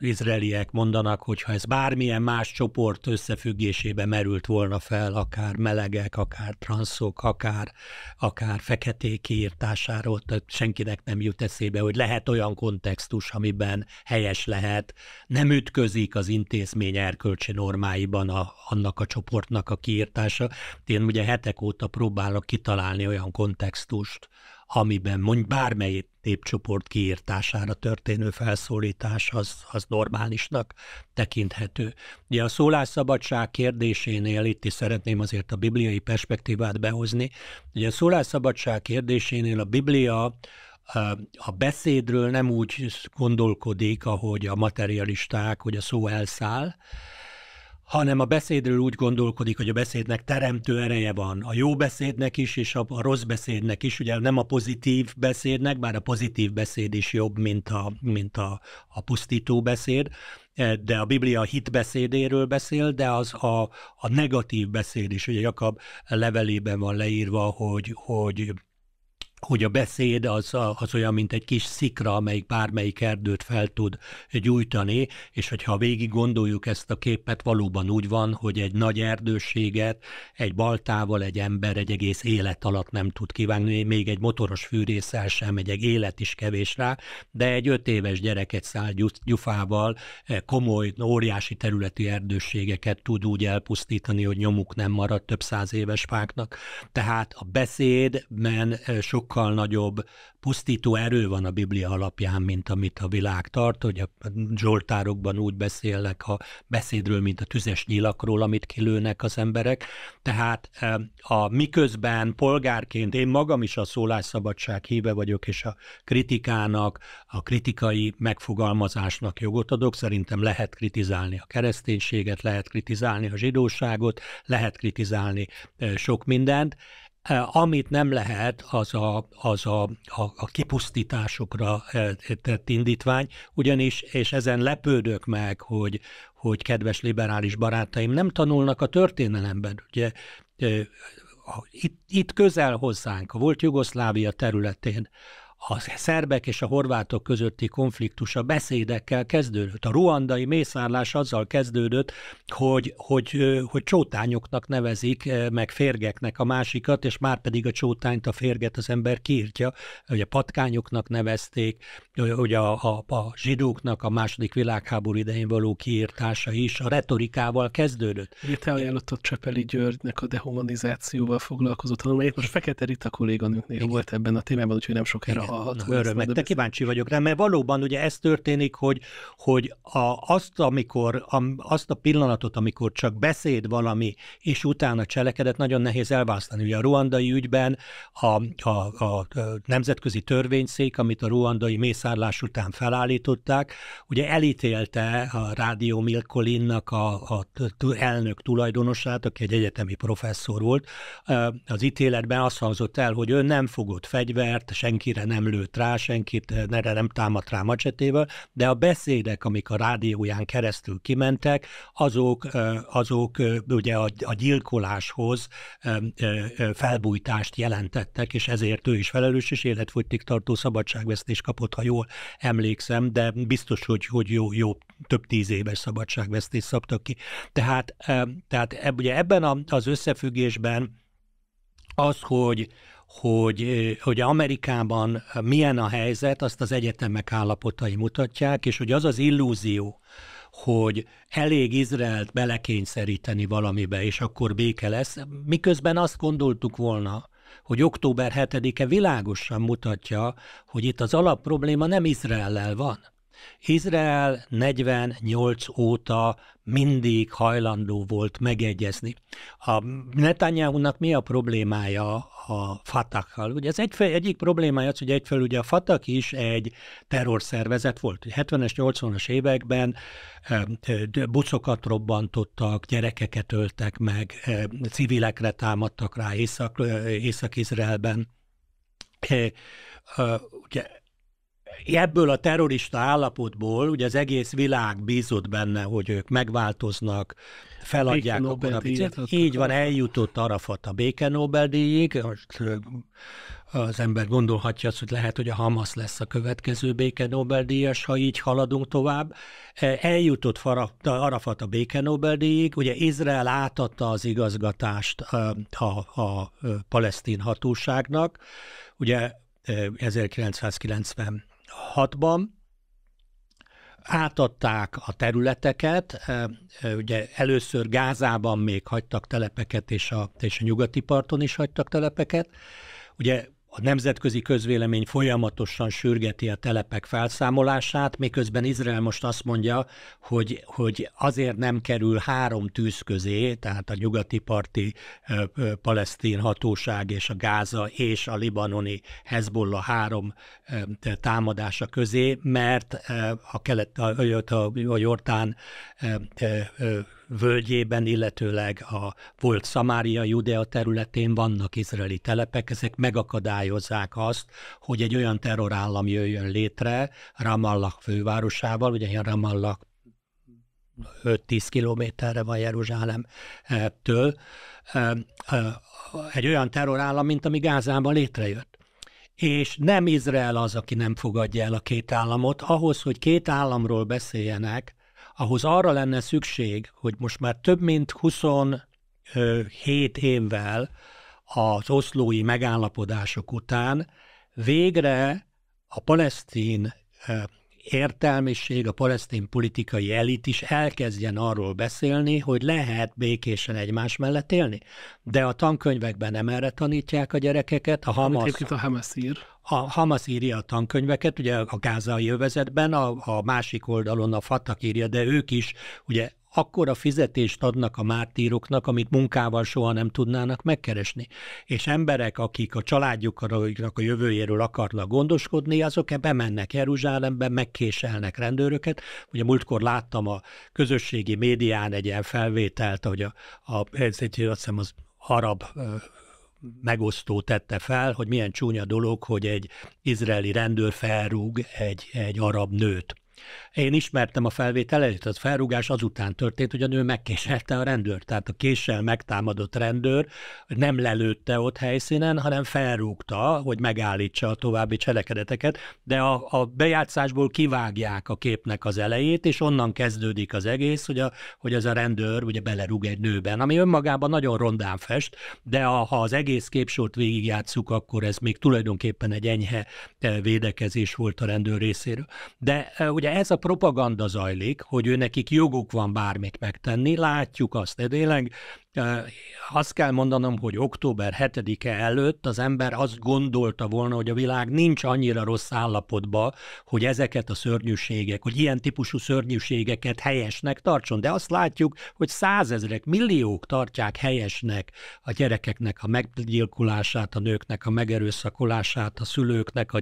izraeliek mondanak, hogy ha ez bármilyen más csoport összefüggésébe merült volna fel, akár melegek, akár transzok, akár, akár feketék kiírtásáról, tehát senkinek nem jut eszébe, hogy lehet lehet olyan kontextus, amiben helyes lehet, nem ütközik az intézmény erkölcsi normáiban a, annak a csoportnak a kiírtása. Én ugye hetek óta próbálok kitalálni olyan kontextust, amiben mondj bármely népcsoport kiírtására történő felszólítás az, az normálisnak tekinthető. Ugye a szólásszabadság kérdésénél itt is szeretném azért a bibliai perspektívát behozni. Ugye a szólásszabadság kérdésénél a Biblia a beszédről nem úgy gondolkodik, ahogy a materialisták, hogy a szó elszáll, hanem a beszédről úgy gondolkodik, hogy a beszédnek teremtő ereje van. A jó beszédnek is, és a, a rossz beszédnek is, ugye nem a pozitív beszédnek, bár a pozitív beszéd is jobb, mint a, mint a, a pusztító beszéd, de a Biblia hit beszédéről beszél, de az a, a negatív beszéd is, ugye Jakab levelében van leírva, hogy, hogy hogy a beszéd az, az olyan, mint egy kis szikra, amelyik bármelyik erdőt fel tud gyújtani, és hogyha végig gondoljuk ezt a képet, valóban úgy van, hogy egy nagy erdőséget egy baltával egy ember egy egész élet alatt nem tud kivágni, még egy motoros fűrészel sem, egy, egy élet is kevés rá, de egy öt éves gyereket száll gyufával eh, komoly, óriási területi erdőségeket tud úgy elpusztítani, hogy nyomuk nem marad több száz éves fáknak. Tehát a beszédben eh, sok sokkal nagyobb pusztító erő van a Biblia alapján, mint amit a világ tart, hogy a zsoltárokban úgy beszélnek a beszédről, mint a tüzes nyilakról, amit kilőnek az emberek. Tehát eh, a miközben polgárként én magam is a szólásszabadság híve vagyok, és a kritikának, a kritikai megfogalmazásnak jogot adok. Szerintem lehet kritizálni a kereszténységet, lehet kritizálni a zsidóságot, lehet kritizálni eh, sok mindent, Eh, amit nem lehet, az a, az a, a, a kipusztításokra eh, tett indítvány, ugyanis, és ezen lepődök meg, hogy, hogy kedves liberális barátaim nem tanulnak a történelemben. Ugye, eh, itt, itt közel hozzánk, a volt Jugoszlávia területén a szerbek és a horvátok közötti konfliktus a beszédekkel kezdődött. A ruandai mészárlás azzal kezdődött, hogy, hogy, hogy csótányoknak nevezik, meg férgeknek a másikat, és már pedig a csótányt, a férget az ember hogy a patkányoknak nevezték, hogy a, a, a zsidóknak a második világháború idején való kiírtása is a retorikával kezdődött. Ugye te ajánlottad Csepeli Györgynek a dehumanizációval foglalkozó tanulmányát, most Fekete Rita kolléganőknél volt ebben a témában, úgyhogy nem sok erre hallhatom. Na, öröm, mert te kíváncsi vagyok rá, mert valóban ugye ez történik, hogy, hogy a, azt, amikor, a, azt a pillanatot, amikor csak beszéd valami, és utána cselekedet, nagyon nehéz elválasztani. Ugye a ruandai ügyben a, a, a nemzetközi törvényszék, amit a ruandai mészárlás után felállították, ugye elítélte a Rádió Milkolinnak a, a elnök tulajdonosát, aki egy egyetemi professzor volt. Az ítéletben azt hangzott el, hogy ő nem fogott fegyvert, senkire nem nem lőtt rá senkit, erre nem támadt rá macsetével, de a beszédek, amik a rádióján keresztül kimentek, azok, azok ugye a, a gyilkoláshoz felbújtást jelentettek, és ezért ő is felelős, és életfogytig tartó szabadságvesztés kapott, ha jól emlékszem, de biztos, hogy, hogy jó, jó több tíz éves szabadságvesztés szabtak ki. Tehát, tehát e, ugye ebben az összefüggésben az, hogy hogy, hogy Amerikában milyen a helyzet, azt az egyetemek állapotai mutatják, és hogy az az illúzió, hogy elég Izraelt belekényszeríteni valamibe, és akkor béke lesz, miközben azt gondoltuk volna, hogy október 7-e világosan mutatja, hogy itt az alapprobléma nem Izraellel van, Izrael 48 óta mindig hajlandó volt megegyezni. A netanyahu mi a problémája a Fatakkal? Ugye az egy, egyik problémája az, hogy egyfelől ugye a Fatak is egy terrorszervezet volt. 70-es, 80-as években bucokat robbantottak, gyerekeket öltek meg, civilekre támadtak rá Észak, Észak-Izraelben. Ugye ebből a terrorista állapotból ugye az egész világ bízott benne, hogy ők megváltoznak, feladják a konapicet. Így van, eljutott Arafat a béke Nobel-díjig. Az ember gondolhatja azt, hogy lehet, hogy a Hamas lesz a következő béke Nobel-díjas, ha így haladunk tovább. E, eljutott Arafat a béke Nobel-díjig. Ugye Izrael átadta az igazgatást a, a, a palesztin hatóságnak. Ugye 1990 1956 ban átadták a területeket, ugye először Gázában még hagytak telepeket, és a, és a nyugati parton is hagytak telepeket, ugye a nemzetközi közvélemény folyamatosan sürgeti a telepek felszámolását, miközben Izrael most azt mondja, hogy, hogy azért nem kerül három tűz közé, tehát a nyugati parti ö, ö, palesztin hatóság és a Gáza és a libanoni Hezbollah három ö, támadása közé, mert ö, a, kelet, a, a, a Jortán ö, ö, völgyében, illetőleg a volt Szamária Judea területén vannak izraeli telepek, ezek megakadályozzák azt, hogy egy olyan terrorállam jöjjön létre Ramallah fővárosával, ugye Ramallah 5-10 kilométerre van Jeruzsálemtől, eh, eh, eh, egy olyan terrorállam, mint ami Gázában létrejött. És nem Izrael az, aki nem fogadja el a két államot. Ahhoz, hogy két államról beszéljenek, ahhoz arra lenne szükség, hogy most már több mint 27 évvel az oszlói megállapodások után végre a palesztin értelmiség, a palesztin politikai elit is elkezdjen arról beszélni, hogy lehet békésen egymás mellett élni. De a tankönyvekben nem erre tanítják a gyerekeket. A Hamas, a Hamas ír a Hamas írja a tankönyveket, ugye a gázai övezetben, a, a másik oldalon a Fatah írja, de ők is ugye akkora fizetést adnak a mártíroknak, amit munkával soha nem tudnának megkeresni. És emberek, akik a családjuknak a jövőjéről akarnak gondoskodni, azok bemennek Jeruzsálembe, megkéselnek rendőröket. Ugye múltkor láttam a közösségi médián egy ilyen felvételt, hogy a, a, azt hiszem az arab megosztó tette fel, hogy milyen csúnya dolog, hogy egy izraeli rendőr felrúg egy, egy arab nőt. Én ismertem a felvételét, az felrúgás azután történt, hogy a nő megkéselte a rendőr, tehát a késsel megtámadott rendőr nem lelőtte ott helyszínen, hanem felrúgta, hogy megállítsa a további cselekedeteket, de a, a bejátszásból kivágják a képnek az elejét, és onnan kezdődik az egész, hogy, a, hogy az a rendőr ugye belerúg egy nőben, ami önmagában nagyon rondán fest, de a, ha az egész képsort végigjátszuk, akkor ez még tulajdonképpen egy enyhe eh, védekezés volt a rendőr részéről. De eh, ugye Ugye ez a propaganda zajlik, hogy ő nekik joguk van bármit megtenni, látjuk azt, de tényleg azt kell mondanom, hogy október 7-e előtt az ember azt gondolta volna, hogy a világ nincs annyira rossz állapotba, hogy ezeket a szörnyűségek, hogy ilyen típusú szörnyűségeket helyesnek tartson. De azt látjuk, hogy százezrek, milliók tartják helyesnek a gyerekeknek a meggyilkulását, a nőknek a megerőszakolását, a szülőknek, a,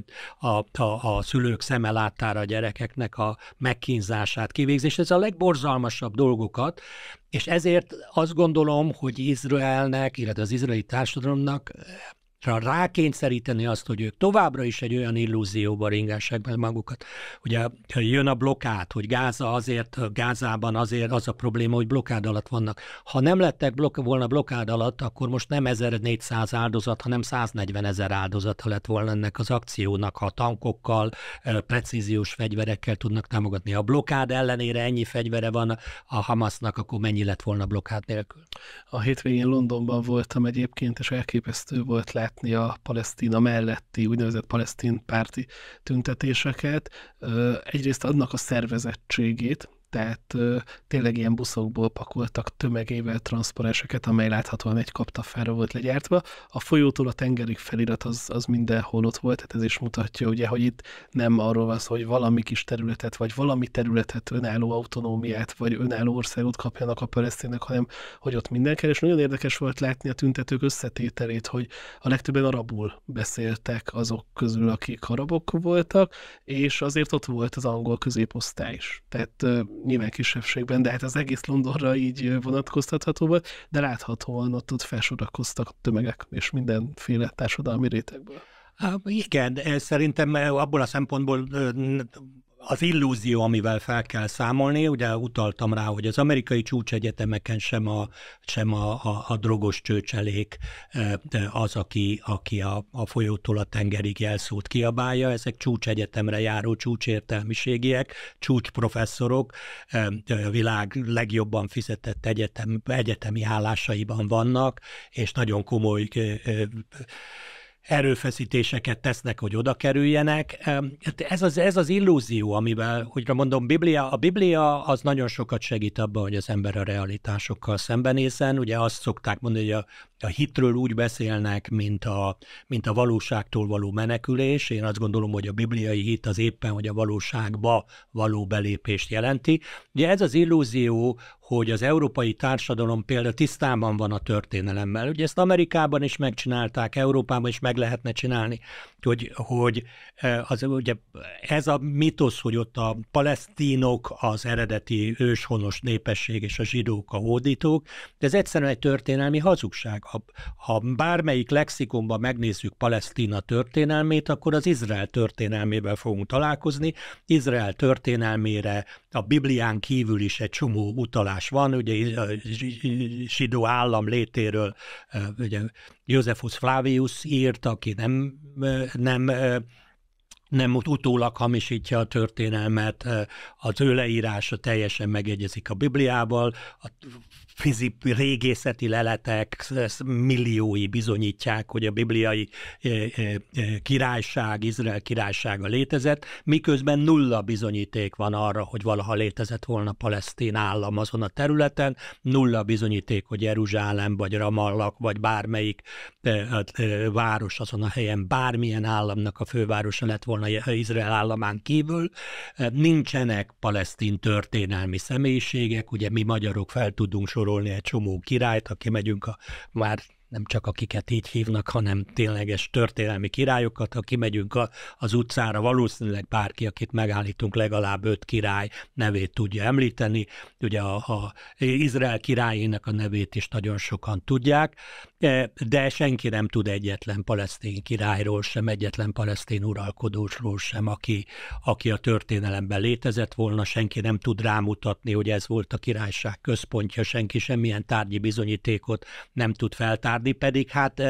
a, a, a szülők láttára a gyerekeknek a megkínzását, kivégzést. Ez a legborzalmasabb dolgokat, és ezért azt gondolom, hogy Izraelnek, illetve az izraeli társadalomnak rákényszeríteni azt, hogy ők továbbra is egy olyan illúzióba ringássák meg magukat. Ugye jön a blokád, hogy Gáza azért, Gázában azért az a probléma, hogy blokád alatt vannak. Ha nem lettek blok, volna blokád alatt, akkor most nem 1400 áldozat, hanem 140 ezer áldozata lett volna ennek az akciónak, ha tankokkal, eh, precíziós fegyverekkel tudnak támogatni. A blokád ellenére ennyi fegyvere van a Hamasnak, akkor mennyi lett volna blokád nélkül? A hétvégén Londonban voltam egyébként, és elképesztő volt látni, támogatni a Palesztina melletti úgynevezett palesztin párti tüntetéseket. Egyrészt annak a szervezettségét, tehát tényleg ilyen buszokból pakoltak tömegével transzparenseket, amely láthatóan egy kaptafára volt legyártva. A folyótól a tengerig felirat az, az mindenhol ott volt, tehát ez is mutatja, ugye, hogy itt nem arról van szó, hogy valami kis területet, vagy valami területet, önálló autonómiát, vagy önálló országot kapjanak a palesztinek, hanem hogy ott minden kell. És nagyon érdekes volt látni a tüntetők összetételét, hogy a legtöbben arabul beszéltek azok közül, akik arabok voltak, és azért ott volt az angol középosztály is. Tehát nyilván kisebbségben, de hát az egész Londonra így vonatkoztatható volt, de láthatóan ott, ott felsorakoztak tömegek és mindenféle társadalmi rétegből. Igen, szerintem abból a szempontból az illúzió, amivel fel kell számolni, ugye utaltam rá, hogy az amerikai csúcsegyetemeken sem a, sem a, a, a drogos csőcselék e, az, aki, aki a, a folyótól a tengerig jelszót kiabálja, ezek csúcsegyetemre járó csúcsértelmiségiek, csúcsprofesszorok, e, a világ legjobban fizetett egyetem, egyetemi állásaiban vannak, és nagyon komoly e, erőfeszítéseket tesznek, hogy oda kerüljenek. Hát ez az, ez az illúzió, amivel, hogy mondom, Biblia, a Biblia az nagyon sokat segít abban, hogy az ember a realitásokkal szembenézzen. Ugye azt szokták mondani, hogy a a hitről úgy beszélnek, mint a, mint a valóságtól való menekülés. Én azt gondolom, hogy a bibliai hit az éppen, hogy a valóságba való belépést jelenti. Ugye ez az illúzió, hogy az európai társadalom például tisztában van a történelemmel. Ugye ezt Amerikában is megcsinálták, Európában is meg lehetne csinálni hogy, hogy az, ugye ez a mitosz, hogy ott a palesztínok az eredeti őshonos népesség és a zsidók a hódítók, de ez egyszerűen egy történelmi hazugság. Ha, ha bármelyik lexikonban megnézzük Palesztina történelmét, akkor az Izrael történelmével fogunk találkozni. Izrael történelmére a Biblián kívül is egy csomó utalás van, ugye a zsidó állam létéről ugye, Józefus Flavius írt, aki nem, nem nem utólag hamisítja a történelmet, az ő leírása teljesen megegyezik a Bibliával, a fizik, régészeti leletek milliói bizonyítják, hogy a bibliai e, e, e, királyság, Izrael királysága létezett, miközben nulla bizonyíték van arra, hogy valaha létezett volna palesztin állam azon a területen, nulla bizonyíték, hogy Jeruzsálem, vagy Ramallak, vagy bármelyik város azon a helyen, bármilyen államnak a fővárosa lett volna Izrael államán kívül. Nincsenek palesztin történelmi személyiségek, ugye mi magyarok fel tudunk sorolni felsorolni egy csomó királyt, aki megyünk a már nem csak akiket így hívnak, hanem tényleges történelmi királyokat. Ha kimegyünk az utcára, valószínűleg bárki, akit megállítunk, legalább öt király nevét tudja említeni. Ugye a, a Izrael királyének a nevét is nagyon sokan tudják, e, de senki nem tud egyetlen palesztin királyról sem, egyetlen palesztin uralkodósról sem, aki, aki a történelemben létezett volna, senki nem tud rámutatni, hogy ez volt a királyság központja, senki semmilyen tárgyi bizonyítékot nem tud feltárni, járni, pedig hát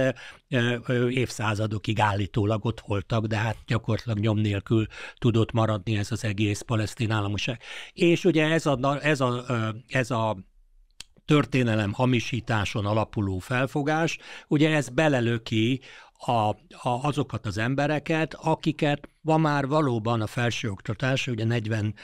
évszázadokig állítólag ott voltak, de hát gyakorlatilag nyom nélkül tudott maradni ez az egész palesztin államoság. És ugye ez a, ez a, ez a történelem hamisításon alapuló felfogás, ugye ez belelöki a, a, azokat az embereket, akiket van már valóban a felsőoktatás, ugye 40,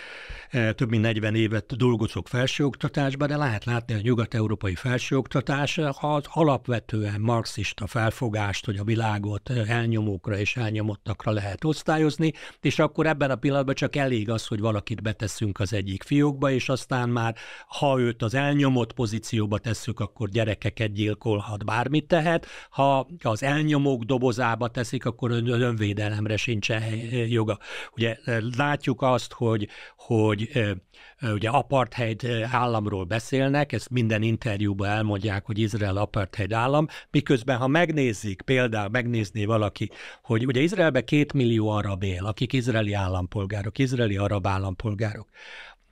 eh, több mint 40 évet dolgozok felsőoktatásban, de lehet látni a nyugat-európai felsőoktatás eh, az alapvetően marxista felfogást, hogy a világot eh, elnyomókra és elnyomottakra lehet osztályozni, és akkor ebben a pillanatban csak elég az, hogy valakit beteszünk az egyik fiókba, és aztán már, ha őt az elnyomott pozícióba tesszük, akkor gyerekeket gyilkolhat, bármit tehet, ha az elnyomók dobozába teszik, akkor önvédelemre sincsen hely Eh, joga. Ugye eh, látjuk azt, hogy, hogy eh, ugye apartheid államról beszélnek, ezt minden interjúban elmondják, hogy Izrael apartheid állam, miközben ha megnézik, például megnézné valaki, hogy ugye Izraelben két millió arab él, akik izraeli állampolgárok, izraeli arab állampolgárok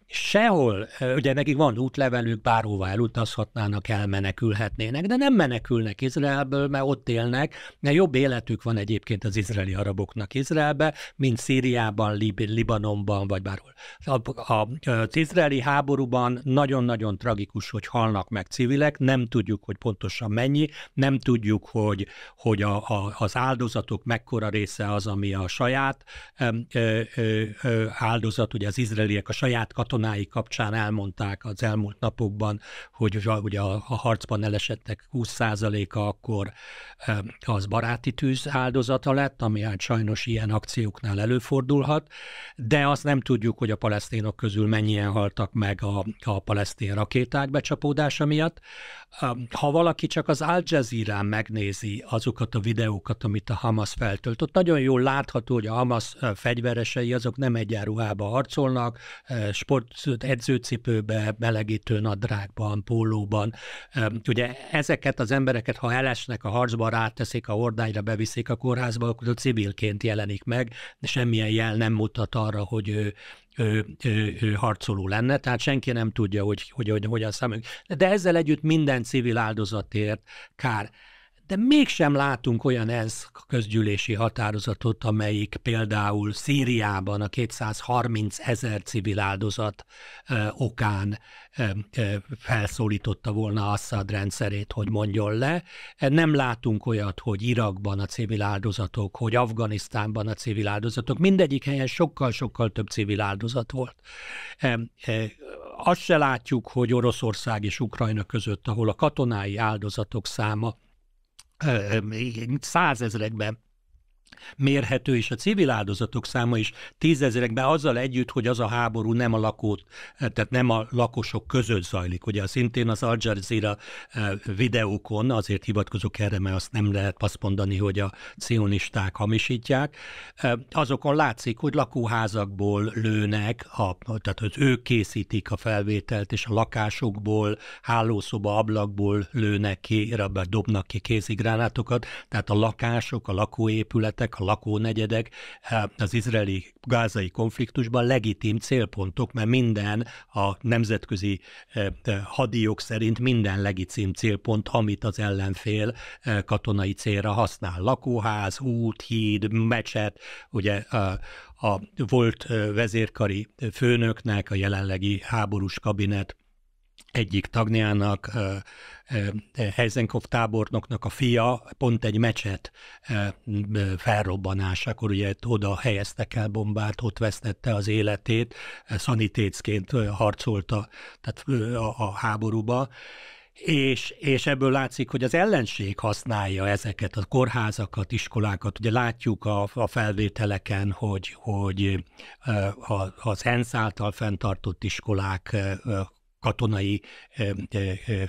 sehol, ugye nekik van útlevelük, bárhová elutazhatnának, elmenekülhetnének, de nem menekülnek Izraelből, mert ott élnek, mert jobb életük van egyébként az izraeli araboknak Izraelbe, mint Szíriában, Lib- Libanonban, vagy bárhol. A, a, az izraeli háborúban nagyon-nagyon tragikus, hogy halnak meg civilek, nem tudjuk, hogy pontosan mennyi, nem tudjuk, hogy, hogy a, a, az áldozatok mekkora része az, ami a saját ö, ö, ö, áldozat, ugye az izraeliek a saját katonák, katonái kapcsán elmondták az elmúlt napokban, hogy ugye a, a harcban elesettek 20%-a, akkor az baráti tűz áldozata lett, ami hát sajnos ilyen akcióknál előfordulhat, de azt nem tudjuk, hogy a palesztinok közül mennyien haltak meg a, a palesztin rakéták becsapódása miatt ha valaki csak az Al jazeera megnézi azokat a videókat, amit a Hamas feltöltött, nagyon jól látható, hogy a Hamas fegyveresei azok nem egyenruhába harcolnak, sport edzőcipőbe, melegítő nadrágban, pólóban. Ugye ezeket az embereket, ha elesnek a harcba, ráteszik a hordányra, beviszik a kórházba, akkor a civilként jelenik meg, de semmilyen jel nem mutat arra, hogy ő ö, ö, ö, harcoló lenne, tehát senki nem tudja, hogy, hogy, hogy, hogy a számunk. De ezzel együtt minden civil áldozatért kár de mégsem látunk olyan ENSZ közgyűlési határozatot, amelyik például Szíriában a 230 ezer civil áldozat ö, okán ö, ö, felszólította volna Assad rendszerét, hogy mondjon le. Nem látunk olyat, hogy Irakban a civil áldozatok, hogy Afganisztánban a civil áldozatok, mindegyik helyen sokkal-sokkal több civil áldozat volt. Azt se látjuk, hogy Oroszország és Ukrajna között, ahol a katonái áldozatok száma százezrekben mérhető, és a civil áldozatok száma is tízezerekben azzal együtt, hogy az a háború nem a lakót, eh, tehát nem a lakosok között zajlik. Ugye szintén az Al Jazeera eh, videókon, azért hivatkozok erre, mert azt nem lehet azt mondani, hogy a cionisták hamisítják, eh, azokon látszik, hogy lakóházakból lőnek, a, tehát hogy ők készítik a felvételt, és a lakásokból, hálószoba ablakból lőnek ki, dobnak ki kézigránátokat, tehát a lakások, a lakóépületek, települések, a lakónegyedek eh, az izraeli gázai konfliktusban legitim célpontok, mert minden a nemzetközi eh, eh, hadiok szerint minden legitim célpont, amit az ellenfél katonai célra használ. Lakóház, út, híd, mecset, ugye a volt vezérkari főnöknek, a jelenlegi háborús kabinet egyik tagjának, Heisenkopf tábornoknak a fia pont egy mecset felrobbanásakor ugye oda helyeztek el bombát, ott vesztette az életét, szanitécként harcolta tehát a háborúba, és, és ebből látszik, hogy az ellenség használja ezeket, a kórházakat, iskolákat. Ugye látjuk a, a felvételeken, hogy, hogy az ENSZ által fenntartott iskolák katonai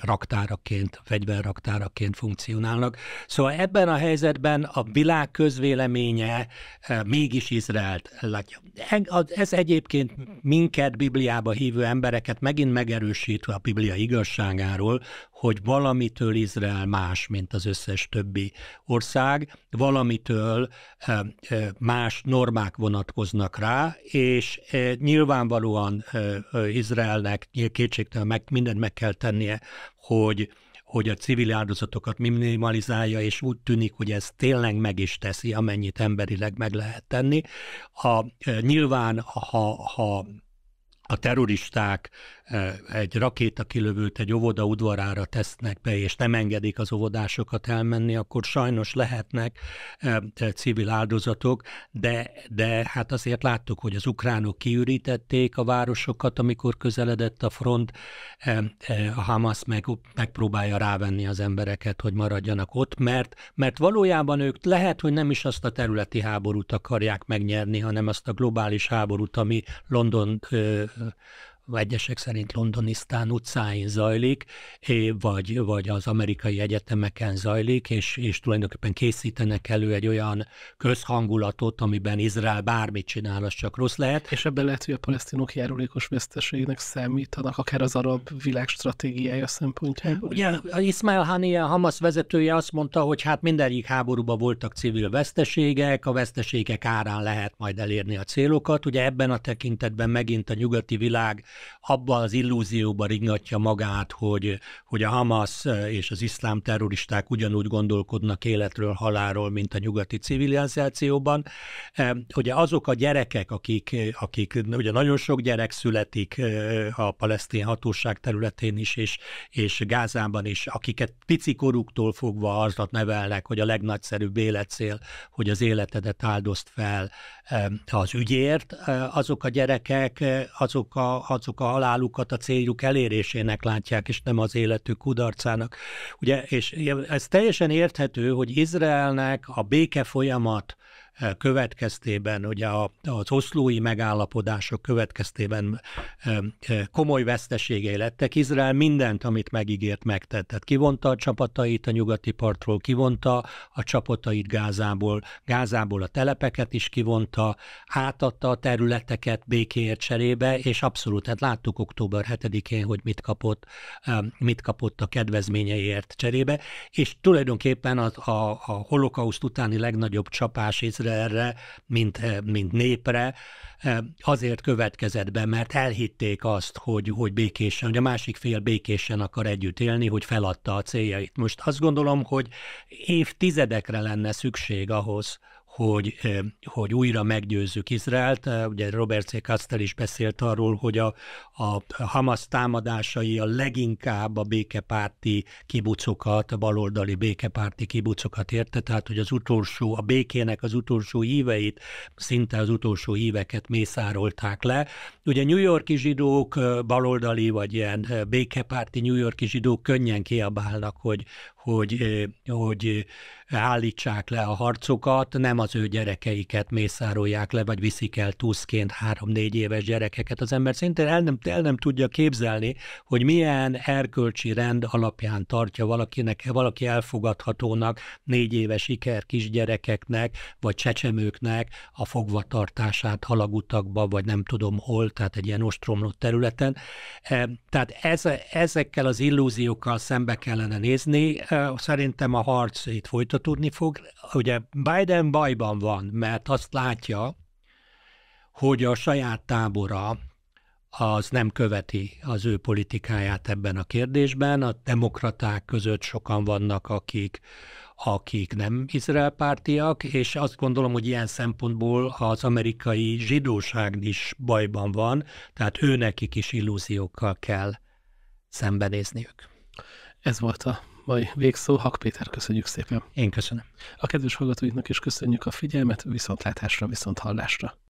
raktáraként, fegyverraktáraként funkcionálnak. Szóval ebben a helyzetben a világ közvéleménye mégis Izraelt látja. E, ez egyébként minket, Bibliába hívő embereket megint megerősítve a Biblia igazságáról, hogy valamitől Izrael más, mint az összes többi ország, valamitől eh, eh, más normák vonatkoznak rá, és eh, nyilvánvalóan Izraelnek kétségtelen meg, mindent meg kell tennie, hogy hogy a civil áldozatokat minimalizálja, és úgy tűnik, hogy ez tényleg meg is teszi, amennyit emberileg meg lehet tenni. A, nyilván, ha, ha a terroristák egy rakéta kilövőt egy óvoda udvarára tesznek be, és nem engedik az óvodásokat elmenni, akkor sajnos lehetnek civil áldozatok, de, de hát azért láttuk, hogy az ukránok kiürítették a városokat, amikor közeledett a front, a Hamas meg, megpróbálja rávenni az embereket, hogy maradjanak ott, mert, mert valójában ők lehet, hogy nem is azt a területi háborút akarják megnyerni, hanem azt a globális háborút, ami London egyesek szerint Londonisztán utcáin zajlik, vagy, vagy az amerikai egyetemeken zajlik, és, és tulajdonképpen készítenek elő egy olyan közhangulatot, amiben Izrael bármit csinál, az csak rossz lehet. És ebben lehet, hogy a palesztinok járulékos veszteségnek számítanak, akár az arab világ stratégiája szempontjából. Ugye Ismail a Hamas vezetője azt mondta, hogy hát mindegyik háborúban voltak civil veszteségek, a veszteségek árán lehet majd elérni a célokat. Ugye ebben a tekintetben megint a nyugati világ abban az illúzióban ringatja magát, hogy, hogy a Hamas és az iszlám terroristák ugyanúgy gondolkodnak életről, haláról, mint a nyugati civilizációban. Ugye azok a gyerekek, akik, akik ugye nagyon sok gyerek születik a palesztin hatóság területén is, és, és Gázában is, akiket pici koruktól fogva azt nevelnek, hogy a legnagyszerűbb életcél, hogy az életedet áldozt fel az ügyért, azok a gyerekek, azok a, az srácok a halálukat a céljuk elérésének látják, és nem az életük kudarcának. Ugye, és ez teljesen érthető, hogy Izraelnek a béke folyamat következtében, ugye az oszlói megállapodások következtében komoly veszteségei lettek. Izrael mindent, amit megígért, megtett. Tehát kivonta a csapatait a nyugati partról, kivonta a csapatait Gázából, Gázából a telepeket is kivonta, átadta a területeket békéért cserébe, és abszolút, hát láttuk október 7-én, hogy mit kapott, mit kapott a kedvezményeiért cserébe, és tulajdonképpen a, a, a holokauszt utáni legnagyobb csapás Izrael erre, mint, eh, mint népre, eh, azért következett be, mert elhitték azt, hogy, hogy békésen, hogy a másik fél békésen akar együtt élni, hogy feladta a céljait. Most azt gondolom, hogy évtizedekre lenne szükség ahhoz, hogy, hogy újra meggyőzzük Izraelt. Ugye Robert C. Kastel is beszélt arról, hogy a, a Hamas támadásai a leginkább a békepárti kibucokat, a baloldali békepárti kibucokat érte, tehát hogy az utolsó, a békének az utolsó híveit, szinte az utolsó híveket mészárolták le. Ugye New Yorki zsidók, baloldali vagy ilyen békepárti New Yorki zsidók könnyen kiabálnak, hogy, hogy, hogy állítsák le a harcokat, nem az ő gyerekeiket mészárolják le, vagy viszik el tuszként három-négy éves gyerekeket. Az ember szintén el nem, el nem tudja képzelni, hogy milyen erkölcsi rend alapján tartja valakinek, valaki elfogadhatónak négy éves iker kisgyerekeknek, vagy csecsemőknek a fogvatartását halagutakba, vagy nem tudom hol, tehát egy ilyen ostromlott területen. E, tehát ez, ezekkel az illúziókkal szembe kellene nézni. E, szerintem a harc itt folytatódik, tudni fog. Ugye Biden bajban van, mert azt látja, hogy a saját tábora az nem követi az ő politikáját ebben a kérdésben. A demokraták között sokan vannak, akik, akik nem izraelpártiak, és azt gondolom, hogy ilyen szempontból az amerikai zsidóság is bajban van, tehát őnek is illúziókkal kell szembenézniük. Ez volt a mai végszó, Hak Péter, köszönjük szépen. Én köszönöm. A kedves hallgatóinknak is köszönjük a figyelmet, viszontlátásra, viszont hallásra.